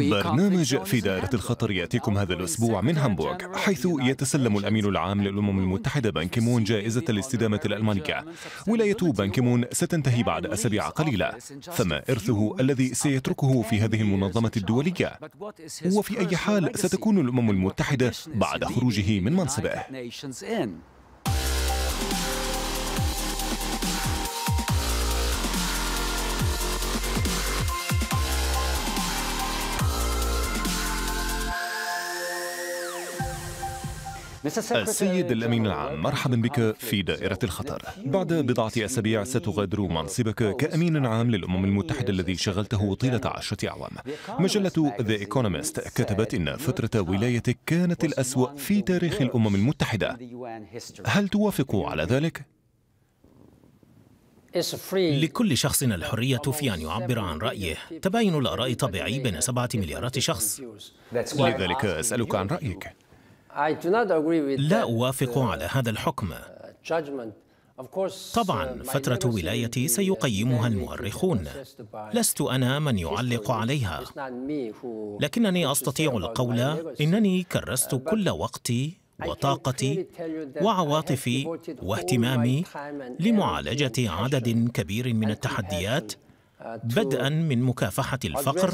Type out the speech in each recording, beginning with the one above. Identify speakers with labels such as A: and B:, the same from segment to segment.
A: برنامج في دائرة الخطر يأتيكم هذا الأسبوع من هامبورغ حيث يتسلم الأمين العام للأمم المتحدة بانكيمون جائزة الاستدامة الألمانية ولاية بانكيمون ستنتهي بعد أسابيع قليلة فما إرثه الذي سيتركه في هذه المنظمة الدولية وفي أي حال ستكون الأمم المتحدة بعد خروجه من منصبه السيد الأمين العام مرحبا بك في دائرة الخطر بعد بضعة أسابيع ستغادر منصبك كأمين عام للأمم المتحدة الذي شغلته طيلة عشرة أعوام مجلة ذا ايكونومست كتبت إن فترة ولايتك كانت الأسوأ في تاريخ الأمم المتحدة هل
B: توافق على ذلك؟
C: لكل
B: شخص الحرية في أن يعبر عن رأيه تباين الآراء طبيعي بين سبعة مليارات شخص لذلك أسألك عن رأيك
C: لا أوافق uh,
B: على هذا الحكم
C: uh,
B: طبعا فترة ولايتي سيقيمها المؤرخون لست أنا من يعلق عليها لكنني أستطيع القول إنني uh, كرست كل وقتي وطاقتي وعواطفي واهتمامي لمعالجة عدد كبير من التحديات بدءا من مكافحه الفقر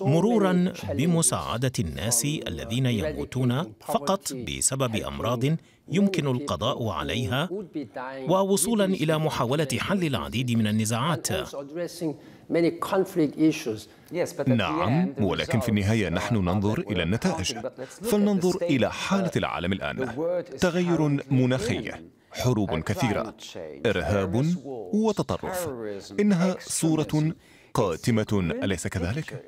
B: مرورا بمساعده الناس الذين يموتون فقط بسبب امراض يمكن القضاء عليها ووصولا الى محاوله حل العديد من النزاعات
C: نعم ولكن في
B: النهايه نحن ننظر الى النتائج فلننظر الى حاله العالم
A: الان تغير مناخي حروب كثيرة إرهاب وتطرف إنها
B: صورة قاتمة أليس كذلك؟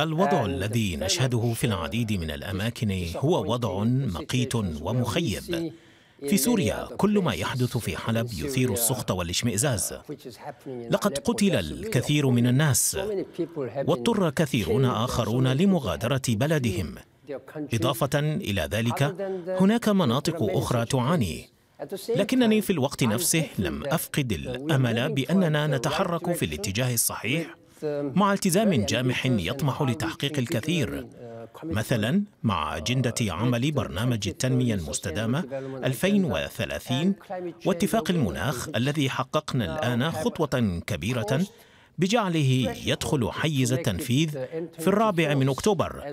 B: الوضع الذي نشهده في العديد من الأماكن هو وضع مقيت ومخيب في سوريا كل ما يحدث في حلب يثير السخط والاشمئزاز uh, لقد قتل الكثير من الناس واضطر كثيرون آخرون لمغادرة بلدهم إضافة إلى ذلك هناك مناطق أخرى تعاني لكنني طيب. في الوقت نفسه لم أفقد الأمل بأننا نتحرك في الاتجاه الصحيح um, مع التزام جامح يطمح لتحقيق الكثير uh, مثلا مع أجندة uh, عمل برنامج التنمية المستدامة 2030 واتفاق المناخ الذي حققنا uh, الآن خطوة كبيرة بجعله يدخل حيز التنفيذ في الرابع من أكتوبر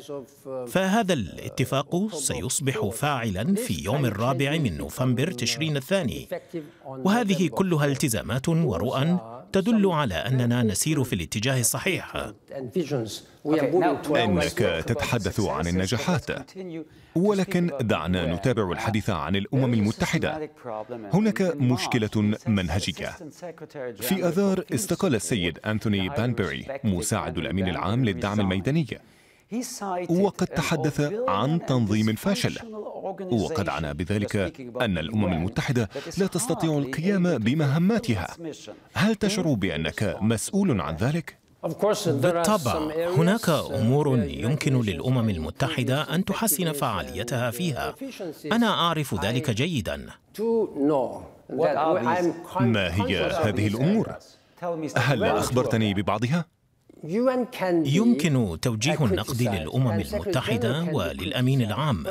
B: فهذا الاتفاق سيصبح فاعلا في يوم الرابع من نوفمبر تشرين الثاني وهذه كلها التزامات ورؤى تدل على أننا نسير في الاتجاه الصحيح
C: إنك
B: تتحدث
A: عن النجاحات ولكن دعنا نتابع الحديث عن الأمم المتحدة هناك مشكلة منهجية في أذار استقال السيد أنتوني بانبري مساعد الأمين العام للدعم الميداني
C: وقد تحدث
A: عن تنظيم فاشل وقد عنى بذلك أن الأمم المتحدة لا تستطيع القيام بمهماتها هل تشعر بأنك مسؤول عن ذلك؟
B: بالطبع هناك امور يمكن للامم المتحده ان تحسن فعاليتها فيها انا اعرف ذلك جيدا
C: ما هي هذه الامور هل اخبرتني ببعضها يمكن توجيه النقد للامم المتحده وللامين العام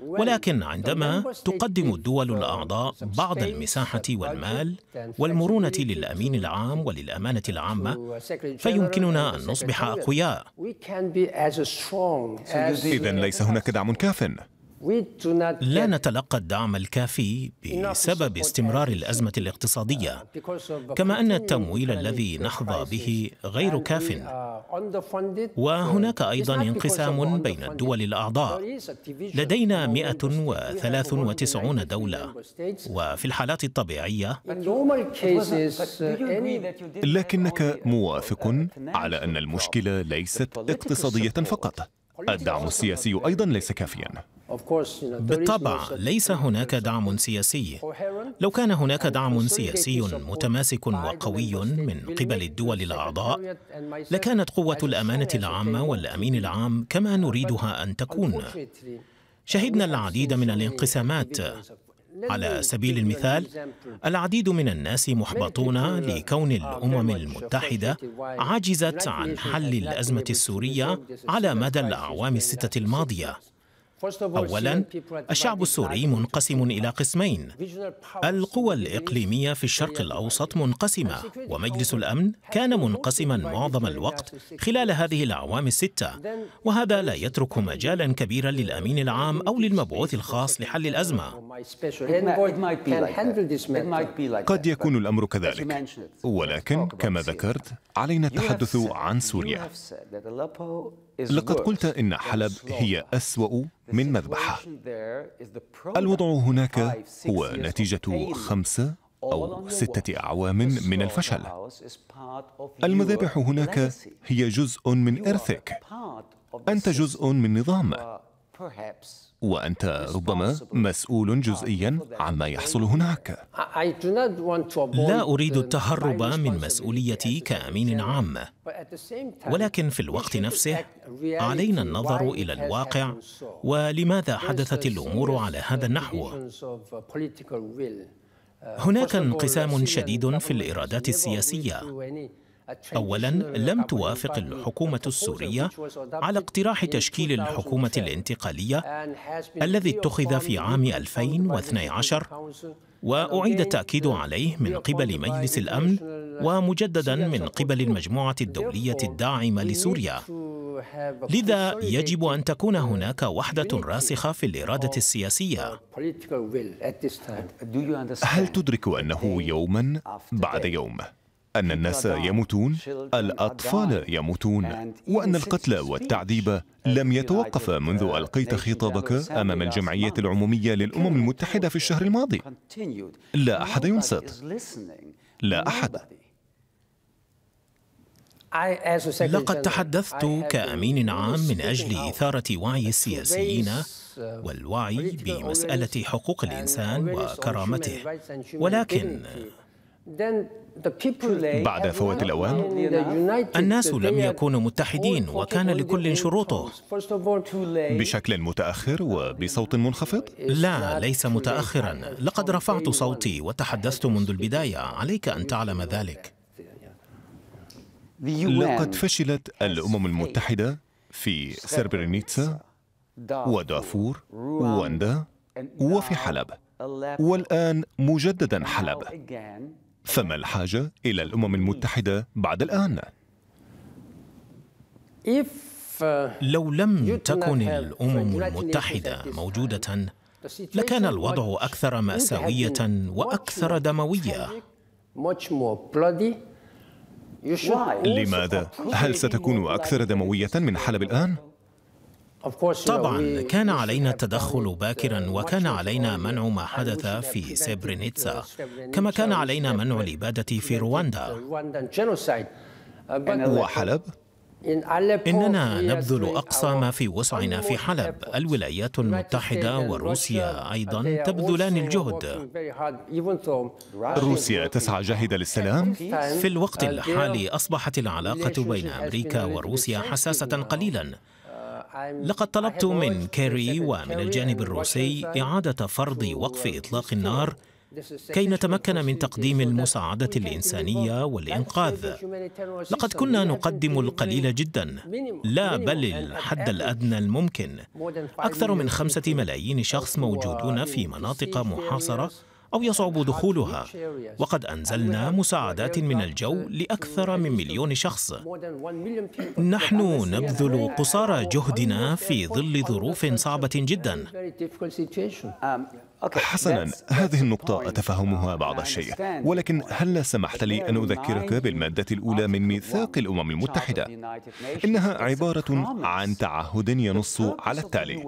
C: ولكن عندما
B: تقدم الدول الاعضاء بعض المساحه والمال والمرونه للامين العام وللامانه العامه
C: فيمكننا ان نصبح اقوياء اذا
B: ليس هناك دعم كاف لا نتلقى الدعم الكافي بسبب استمرار الازمه الاقتصاديه uh, كما ان التمويل الذي نحظى به غير كاف
C: وهناك ايضا انقسام
B: بين الدول الاعضاء لدينا 193 دوله وفي الحالات الطبيعيه uh, لكنك موافق uh,
A: على ان المشكله ليست اقتصاديه فقط الدعم السياسي أيضا ليس
B: كافيا بالطبع ليس هناك دعم سياسي لو كان هناك دعم سياسي متماسك وقوي من قبل الدول الأعضاء لكانت قوة الأمانة العامة والأمين العام كما نريدها أن تكون شهدنا العديد من الانقسامات على سبيل المثال العديد من الناس محبطون لكون الامم المتحده عجزت عن حل الازمه السوريه على مدى الاعوام السته الماضيه
C: اولا الشعب السوري
B: منقسم الى قسمين القوى الاقليميه في الشرق الاوسط منقسمه ومجلس الامن كان منقسما معظم الوقت خلال هذه الاعوام السته وهذا لا يترك مجالا كبيرا للامين العام او للمبعوث الخاص لحل الازمه
C: قد يكون الامر كذلك
A: ولكن كما ذكرت علينا التحدث عن سوريا
C: لقد قلت إن حلب هي
A: أسوأ من مذبحة
C: الوضع هناك هو نتيجة خمسة
A: أو ستة أعوام من الفشل المذابح هناك هي جزء من إرثك أنت جزء من نظام وأنت ربما مسؤول جزئيا عما يحصل هناك
C: لا أريد التهرب من
B: مسؤوليتي كأمين عام
C: ولكن في الوقت نفسه علينا النظر إلى الواقع ولماذا حدثت الأمور على هذا النحو هناك انقسام
B: شديد في الإرادات السياسية
C: اولا لم
B: توافق الحكومه السوريه على اقتراح تشكيل الحكومه الانتقاليه الذي اتخذ في عام 2012 واعيد التاكيد عليه من قبل مجلس الامن ومجددا من قبل المجموعه الدوليه الداعمه لسوريا
C: لذا يجب
B: ان تكون هناك وحده راسخه في الاراده السياسيه هل تدرك
A: انه يوما بعد يوم أن الناس يموتون الأطفال يموتون وأن القتل والتعذيب لم يتوقف منذ ألقيت خطابك أمام الجمعية العمومية للأمم المتحدة في الشهر الماضي لا أحد
C: ينصت لا أحد لقد تحدثت كأمين عام من أجل
B: إثارة وعي السياسيين والوعي بمسألة حقوق الإنسان وكرامته
C: ولكن بعد فوات الأوان الناس لم
B: يكونوا متحدين وكان لكل شروطه بشكل متأخر وبصوت منخفض؟ لا ليس متأخرا لقد رفعت صوتي وتحدثت منذ البداية عليك أن تعلم ذلك
A: لقد فشلت الأمم المتحدة في سربرينيتسا ودافور واندا وفي حلب والآن مجددا حلب فما الحاجة إلى الأمم المتحدة بعد الآن؟
B: uh, لو لم تكن الأمم المتحدة موجودة
C: لكان الوضع
B: أكثر مأساوية وأكثر دموية
C: لماذا؟
A: هل ستكون أكثر دموية من حلب الآن؟
B: طبعا كان علينا التدخل uh, باكرا وكان علينا منع ما حدث في سبرينيتسا كما كان علينا منع الإبادة في رواندا
C: uh, وحلب؟
B: إننا نبذل أقصى ما في وسعنا في حلب الولايات المتحدة وروسيا uh, أيضا تبذلان الجهد روسيا تسعى جاهدة للسلام؟ في الوقت الحالي أصبحت العلاقة بين أمريكا وروسيا حساسة قليلا لقد طلبت من كيري ومن الجانب الروسي إعادة فرض وقف إطلاق النار كي نتمكن من تقديم المساعدة الإنسانية والإنقاذ لقد كنا نقدم القليل جدا لا بل الحد الأدنى الممكن أكثر من خمسة ملايين شخص موجودون في مناطق محاصرة أو يصعب دخولها وقد أنزلنا مساعدات من الجو لأكثر من مليون شخص نحن نبذل قصارى جهدنا في ظل ظروف صعبة جدا حسنا هذه النقطة أتفهمها بعض
A: الشيء ولكن هل سمحت لي أن أذكرك بالمادة الأولى من ميثاق الأمم المتحدة إنها عبارة عن تعهد ينص على التالي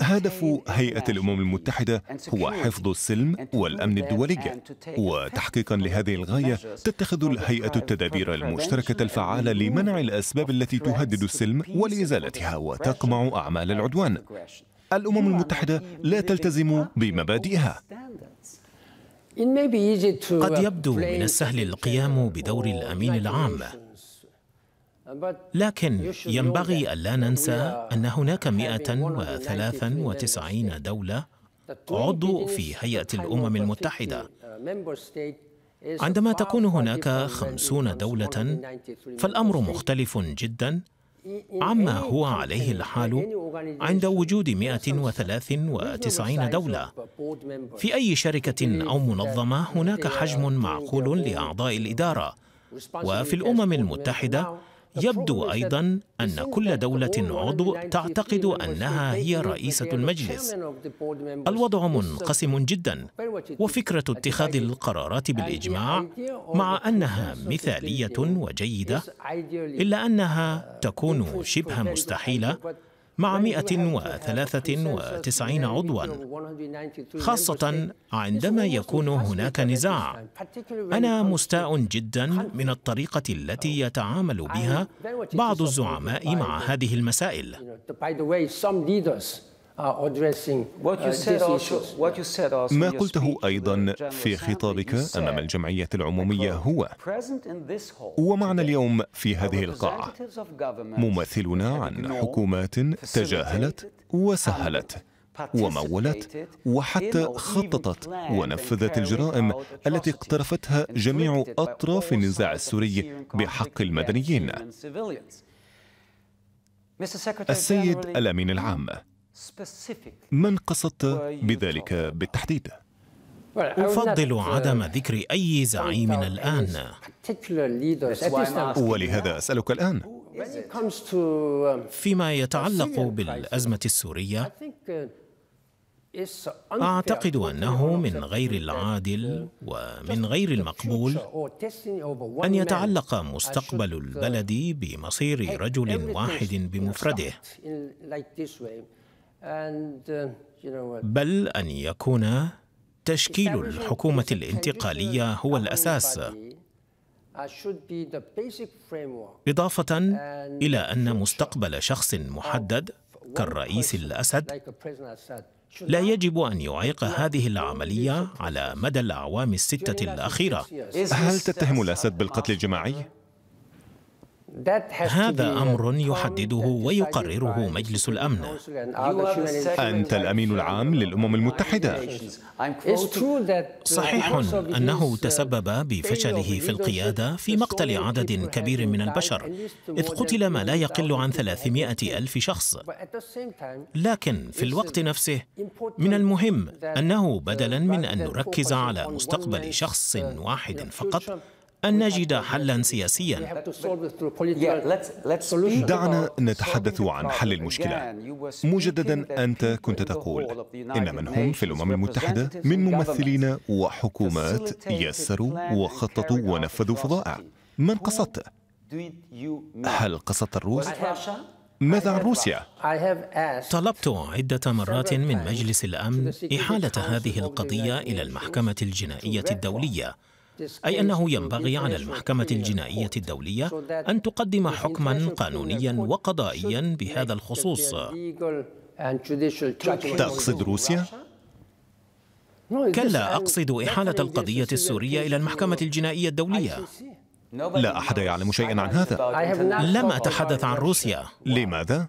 A: هدف هيئة الأمم المتحدة هو حفظ السلم والأمن الدولي وتحقيقا لهذه الغاية تتخذ الهيئة التدابير المشتركة الفعالة لمنع الأسباب التي تهدد السلم ولإزالتها وتقمع أعمال العدوان الأمم
B: المتحدة لا تلتزم بمبادئها قد يبدو من السهل القيام بدور الأمين العام لكن ينبغي ألا ننسى أن هناك 193 دولة عضو في هيئة الأمم المتحدة
C: uh, عندما تكون
B: هناك خمسون دولة فالأمر مختلف جداً
C: عما هو عليه الحال عند
B: وجود 193 دولة في أي شركة أو منظمة هناك حجم معقول لأعضاء الإدارة
C: وفي الأمم المتحدة
B: يبدو أيضا أن كل دولة عضو تعتقد أنها هي رئيسة المجلس
C: الوضع منقسم
B: جدا وفكرة اتخاذ القرارات بالإجماع مع أنها مثالية وجيدة إلا أنها تكون uh, شبه مستحيلة مع 193 عضوا خاصة عندما يكون هناك نزاع أنا مستاء جدا من الطريقة التي يتعامل بها بعض الزعماء مع هذه المسائل
C: Uh, ما
B: قلته أيضا uh, في خطابك
A: أمام الجمعية العمومية هو ومعنا اليوم في هذه القاعة ممثلنا عن حكومات تجاهلت وسهلت ومولت وحتى خططت ونفذت الجرائم التي اقترفتها جميع أطراف النزاع السوري بحق المدنيين
C: السيد الأمين
A: العام
B: من قصدت بذلك بالتحديد؟
C: أفضل
B: عدم ذكر أي زعيم الآن ولهذا أسألك الآن
C: um,
B: فيما يتعلق بالأزمة السورية
C: uh, أعتقد أنه من غير
B: العادل uh, ومن غير المقبول
C: أن يتعلق مستقبل uh, البلد
B: بمصير رجل واحد بمفرده
C: Uh,
B: بل أن يكون تشكيل الحكومة الانتقالية هو الأساس uh, إضافة إلى أن مستقبل شخص محدد كالرئيس الأسد لا يجب أن يعيق هذه العملية على مدى الأعوام الستة الأخيرة هل تتهم الأسد بالقتل الجماعي؟ هذا uh, امر يحدده ويقرره مجلس الامن انت الامين العام للامم المتحده
C: صحيح انه
B: تسبب بفشله في القياده في مقتل عدد كبير من البشر اذ قتل ما لا يقل عن 300 الف شخص لكن في الوقت نفسه من المهم انه بدلا من ان نركز على مستقبل شخص uh, واحد فقط أن نجد حلا سياسيا دعنا نتحدث عن حل المشكلة مجددا أنت
C: كنت تقول إن من هم في الأمم المتحدة من ممثلين وحكومات يسروا وخططوا
A: ونفذوا فظائع من قصدت؟
B: هل قصدت الروس؟ ماذا عن روسيا؟ طلبت عدة مرات من مجلس الأمن إحالة هذه القضية إلى المحكمة الجنائية الدولية
C: أي أنه ينبغي على المحكمة
B: الجنائية الدولية أن تقدم حكما قانونيا وقضائيا بهذا الخصوص
A: تقصد روسيا؟
B: كلا أقصد إحالة القضية السورية إلى المحكمة الجنائية الدولية لا أحد يعلم شيئا عن هذا لم أتحدث عن روسيا لماذا؟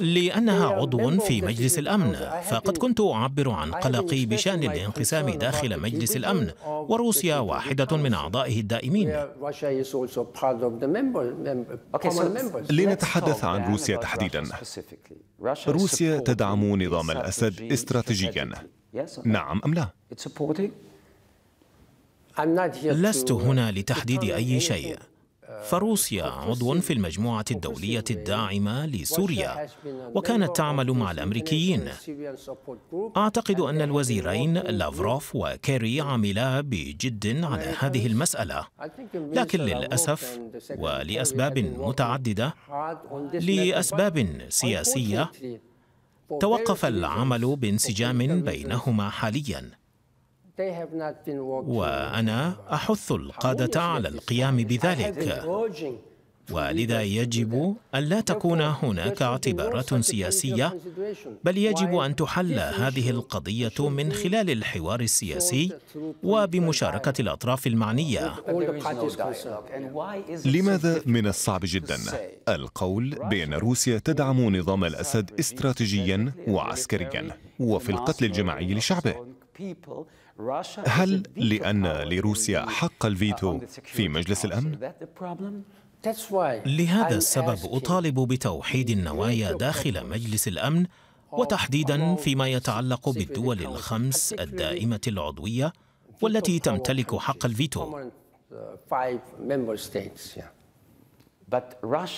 B: لأنها عضو في مجلس الأمن فقد كنت أعبر عن قلقي بشأن الانقسام داخل مجلس الأمن وروسيا واحدة من أعضائه الدائمين
C: لنتحدث عن
B: روسيا تحديدا
A: روسيا تدعم نظام الأسد استراتيجيا نعم أم لا؟
B: لست هنا لتحديد أي شيء فروسيا عضو في المجموعة الدولية الداعمة لسوريا وكانت تعمل مع الأمريكيين أعتقد أن الوزيرين لافروف وكيري عملا بجد على هذه المسألة
C: لكن للأسف ولأسباب
B: متعددة
C: لأسباب سياسية
B: توقف العمل بانسجام بينهما حالياً وانا احث القاده على القيام بذلك ولذا يجب الا تكون هناك اعتبارات سياسيه بل يجب ان تحل هذه القضيه من خلال الحوار السياسي وبمشاركه الاطراف المعنيه لماذا من الصعب
A: جدا القول بان روسيا تدعم نظام الاسد استراتيجيا وعسكريا وفي القتل الجماعي لشعبه
B: هل لأن
A: لروسيا حق الفيتو في مجلس
C: الأمن؟ لهذا السبب
B: أطالب بتوحيد النوايا داخل مجلس الأمن وتحديدا فيما يتعلق بالدول الخمس الدائمة العضوية والتي تمتلك حق الفيتو.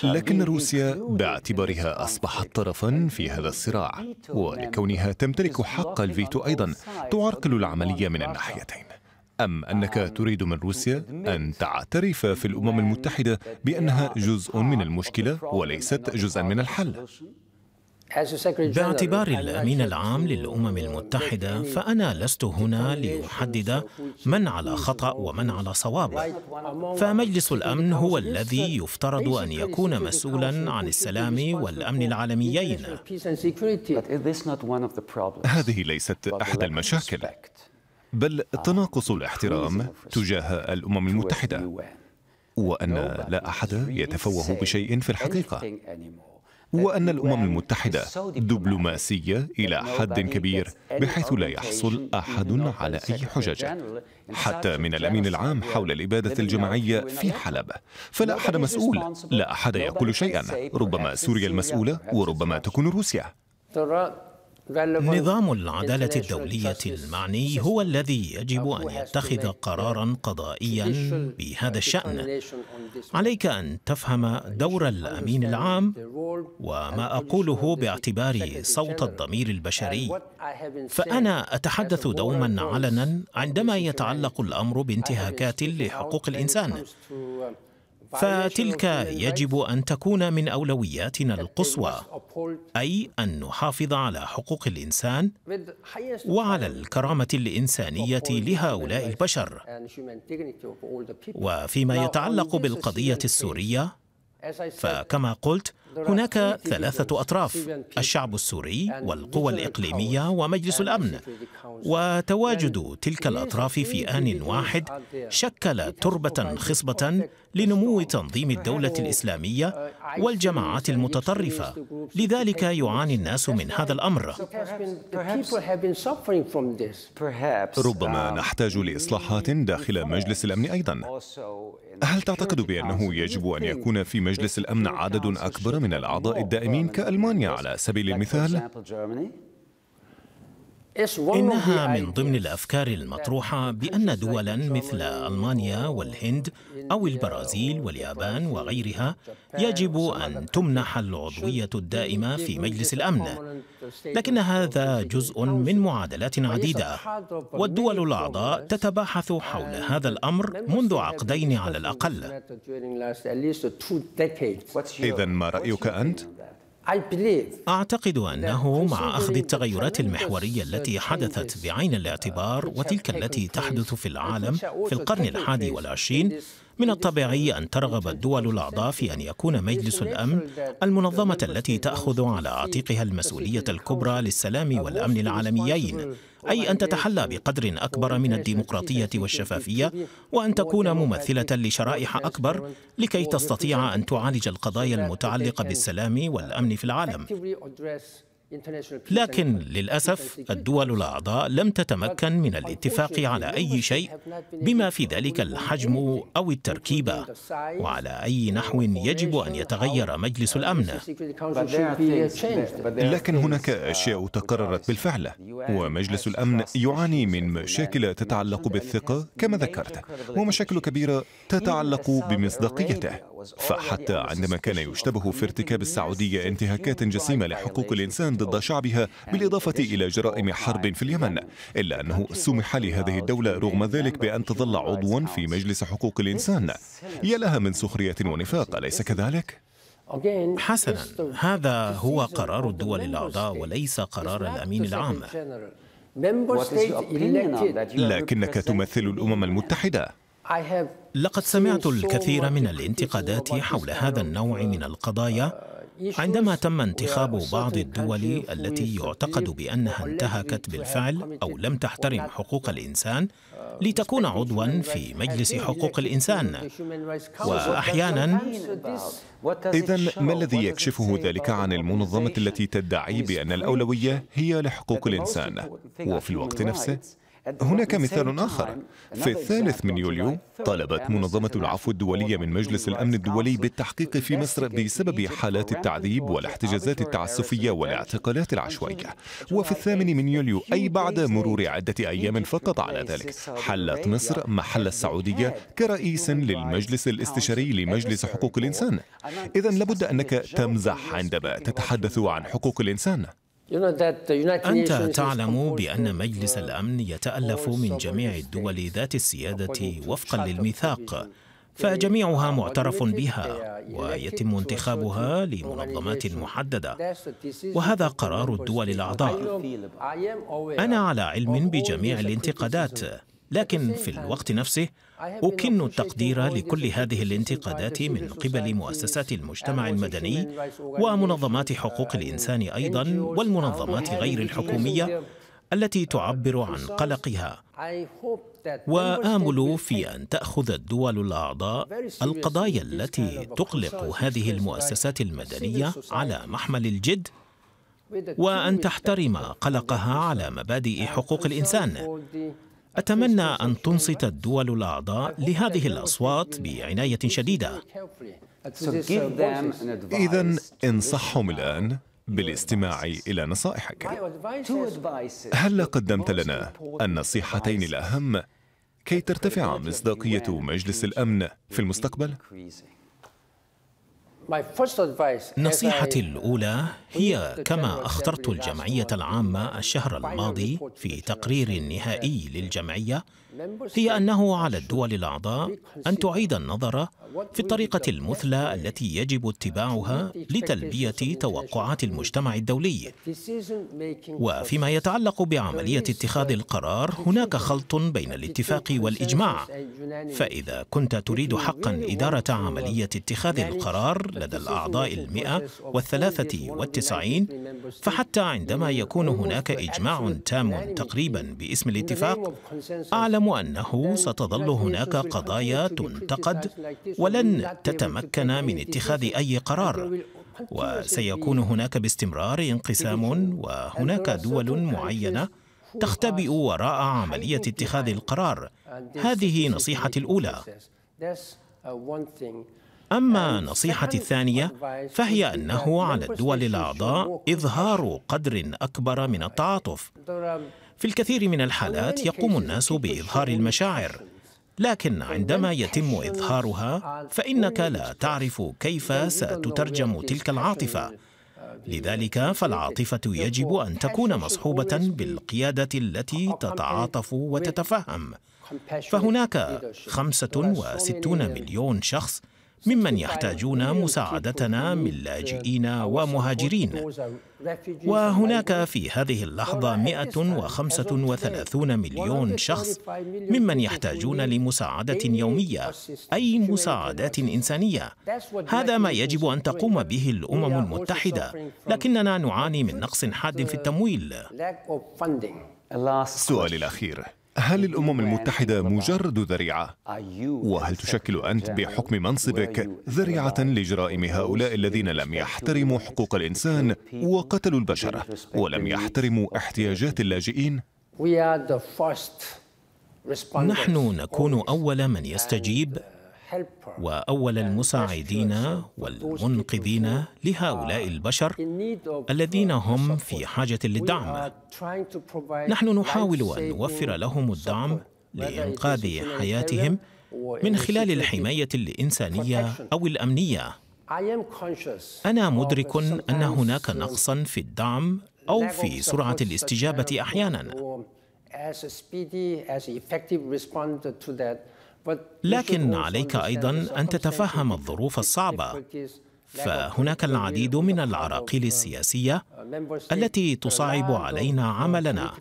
B: لكن
A: روسيا باعتبارها أصبحت طرفا في هذا الصراع ولكونها تمتلك حق الفيتو أيضا تعرقل العملية من الناحيتين أم أنك تريد من روسيا أن تعترف في الأمم المتحدة بأنها جزء
B: من المشكلة وليست جزءا من الحل؟
C: باعتبار
B: الامين العام للامم المتحده فانا لست هنا لاحدد من على خطا ومن على صواب فمجلس الامن هو الذي يفترض ان يكون مسؤولا عن السلام والامن العالميين
A: هذه ليست احد المشاكل بل تناقص الاحترام تجاه الامم المتحده وان لا احد يتفوه بشيء في الحقيقه هو أن الأمم المتحدة دبلوماسية إلى حد كبير بحيث لا يحصل أحد على أي حجج حتى من الأمين العام حول الإبادة الجماعية في حلب فلا أحد مسؤول لا أحد يقول شيئا ربما سوريا المسؤولة وربما تكون روسيا
B: نظام العدالة الدولية المعني هو الذي يجب أن يتخذ قرارا قضائيا بهذا الشأن عليك أن تفهم دور الأمين العام وما أقوله باعتبار صوت الضمير البشري فأنا أتحدث دوما علنا عندما يتعلق الأمر بانتهاكات لحقوق الإنسان فتلك يجب ان تكون من اولوياتنا القصوى اي ان نحافظ على حقوق الانسان وعلى الكرامه الانسانيه لهؤلاء البشر
C: وفيما يتعلق
B: بالقضيه السوريه فكما قلت هناك ثلاثة أطراف الشعب السوري والقوى الإقليمية ومجلس الأمن وتواجد تلك الأطراف في آن واحد شكل تربة خصبة لنمو تنظيم الدولة الإسلامية uh, والجماعات المتطرفة لذلك يعاني الناس من هذا الأمر
C: ربما uh,
A: نحتاج لإصلاحات داخل مجلس الأمن أيضا هل تعتقد بأنه يجب أن يكون في مجلس الأمن عدد أكبر من الأعضاء الدائمين كألمانيا على سبيل المثال
C: إنها
B: من ضمن الأفكار المطروحة بأن دولاً مثل ألمانيا والهند أو البرازيل واليابان وغيرها يجب أن تمنح العضوية الدائمة في مجلس الأمن لكن هذا جزء من معادلات عديدة والدول الأعضاء تتباحث حول هذا الأمر منذ عقدين على الأقل إذا ما رأيك أنت؟ أعتقد أنه مع أخذ التغيرات المحورية التي حدثت بعين الاعتبار وتلك التي تحدث في العالم في القرن الحادي والعشرين من الطبيعي أن ترغب الدول الأعضاء في أن يكون مجلس الأمن المنظمة التي تأخذ على عاتقها المسؤولية الكبرى للسلام والأمن العالميين أي أن تتحلى بقدر أكبر من الديمقراطية والشفافية وأن تكون ممثلة لشرائح أكبر لكي تستطيع أن تعالج القضايا المتعلقة بالسلام والأمن في العالم
C: لكن للأسف الدول
B: الأعضاء لم تتمكن من الاتفاق على أي شيء بما في ذلك الحجم أو التركيبة وعلى أي نحو يجب أن يتغير مجلس الأمن لكن هناك uh, أشياء تقررت
A: بالفعل ومجلس الأمن يعاني من مشاكل تتعلق بالثقة كما ذكرت ومشاكل كبيرة تتعلق بمصداقيته فحتى عندما كان يشتبه في ارتكاب السعودية انتهاكات جسيمة لحقوق الإنسان ضد شعبها بالإضافة إلى جرائم حرب في اليمن إلا أنه سمح لهذه الدولة رغم ذلك بأن تظل عضوا في مجلس حقوق الإنسان يا لها من سخرية ونفاق أليس كذلك؟
B: حسنا هذا هو قرار الدول الأعضاء وليس قرار الأمين العام لكنك تمثل الأمم المتحدة لقد سمعت الكثير من الانتقادات حول هذا النوع uh, من القضايا عندما تم انتخاب بعض الدول التي يعتقد بانها انتهكت بالفعل او لم تحترم uh, حقوق الانسان لتكون عضوا في مجلس حقوق الانسان
C: واحيانا
A: اذا ما الذي يكشفه ذلك عن المنظمه التي تدعي بان الاولويه هي لحقوق الانسان وفي الوقت نفسه هناك مثال آخر في الثالث من يوليو طلبت منظمة العفو الدولية من مجلس الأمن الدولي بالتحقيق في مصر بسبب حالات التعذيب والاحتجازات التعسفية والاعتقالات العشوائية وفي الثامن من يوليو أي بعد مرور عدة أيام فقط على ذلك حلت مصر محل السعودية كرئيس للمجلس الاستشاري لمجلس حقوق الإنسان إذا
B: لابد أنك تمزح عندما تتحدث عن حقوق الإنسان
C: أنت
B: تعلم بأن مجلس الأمن يتألف من جميع الدول ذات السيادة وفقا للميثاق فجميعها معترف بها ويتم انتخابها لمنظمات محدده
C: وهذا قرار الدول الاعضاء انا على
B: علم بجميع الانتقادات لكن في الوقت نفسه أكن التقدير لكل هذه الانتقادات من قبل مؤسسات المجتمع المدني ومنظمات حقوق الإنسان أيضا والمنظمات غير الحكومية التي تعبر عن قلقها
C: وامل
B: في ان تاخذ الدول الاعضاء القضايا التي تقلق هذه المؤسسات المدنيه على محمل الجد
C: وان تحترم
B: قلقها على مبادئ حقوق الانسان أتمنى أن تنصت الدول الأعضاء لهذه الأصوات بعناية شديدة إذا انصحهم الآن بالاستماع إلى نصائحك
C: هل قدمت لنا
A: النصيحتين الأهم كي ترتفع مصداقية مجلس الأمن في المستقبل؟
C: نصيحتي
B: الأولى هي كما أخطرت الجمعية العامة الشهر الماضي في تقرير uh, نهائي uh, للجمعية هي أنه على الدول الأعضاء أن تعيد النظر في الطريقة المثلى التي يجب اتباعها لتلبية توقعات المجتمع الدولي
C: وفيما
B: يتعلق بعملية اتخاذ القرار هناك خلط بين الاتفاق والإجماع فإذا كنت تريد حقا إدارة عملية اتخاذ القرار لدى الأعضاء المئة والثلاثة والتسعين فحتى عندما يكون هناك إجماع تام تقريبا باسم الاتفاق أعلم اعلم انه ستظل هناك قضايا تنتقد ولن تتمكن من اتخاذ اي قرار وسيكون هناك باستمرار انقسام وهناك دول معينه تختبئ وراء عمليه اتخاذ القرار هذه نصيحتي الاولى أما نصيحتي الثانية فهي أنه على الدول الأعضاء إظهار قدر أكبر من التعاطف في الكثير من الحالات يقوم الناس بإظهار المشاعر لكن عندما يتم إظهارها فإنك لا تعرف كيف ستترجم تلك العاطفة لذلك فالعاطفة يجب أن تكون مصحوبة بالقيادة التي تتعاطف وتتفهم فهناك 65 مليون شخص ممن يحتاجون مساعدتنا من لاجئين ومهاجرين
C: وهناك
B: في هذه اللحظة 135 مليون شخص ممن يحتاجون لمساعدة يومية أي مساعدات إنسانية هذا ما يجب أن تقوم به الأمم المتحدة لكننا نعاني من نقص حاد في التمويل
A: السؤال الأخير هل الأمم المتحدة مجرد ذريعة؟ وهل تشكل أنت بحكم منصبك ذريعة لجرائم هؤلاء الذين لم يحترموا حقوق الإنسان وقتلوا البشر ولم يحترموا
B: احتياجات اللاجئين؟ نحن نكون أول من يستجيب واول المساعدين والمنقذين لهؤلاء البشر الذين هم في حاجه للدعم
C: نحن نحاول ان نوفر
B: لهم الدعم لانقاذ حياتهم من خلال الحمايه الانسانيه او الامنيه
C: انا مدرك ان هناك نقصا
B: في الدعم او في سرعه الاستجابه احيانا
C: as a speedy, as effective to that لكن عليك ايضا ان تتفهم
B: الظروف الصعبه فهناك العديد من العراقيل السياسيه التي تصعب علينا عملنا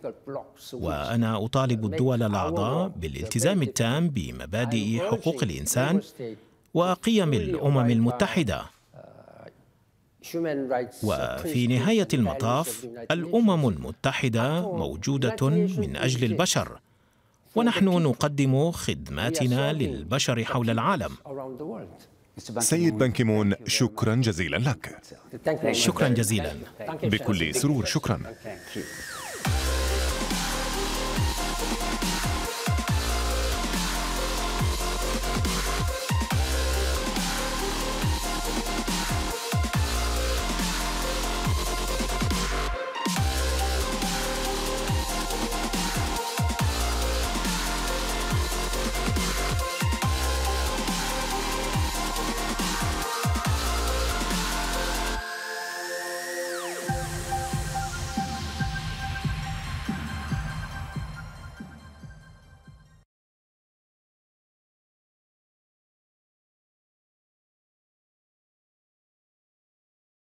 B: وانا اطالب الدول الاعضاء بالالتزام التام بمبادئ حقوق الانسان وقيم الامم المتحده
C: وفي نهايه المطاف الامم
B: المتحده موجوده من اجل البشر ونحن نقدم خدماتنا للبشر حول العالم
A: سيد بنكيمون شكرا جزيلا لك شكرا جزيلا بكل سرور شكرا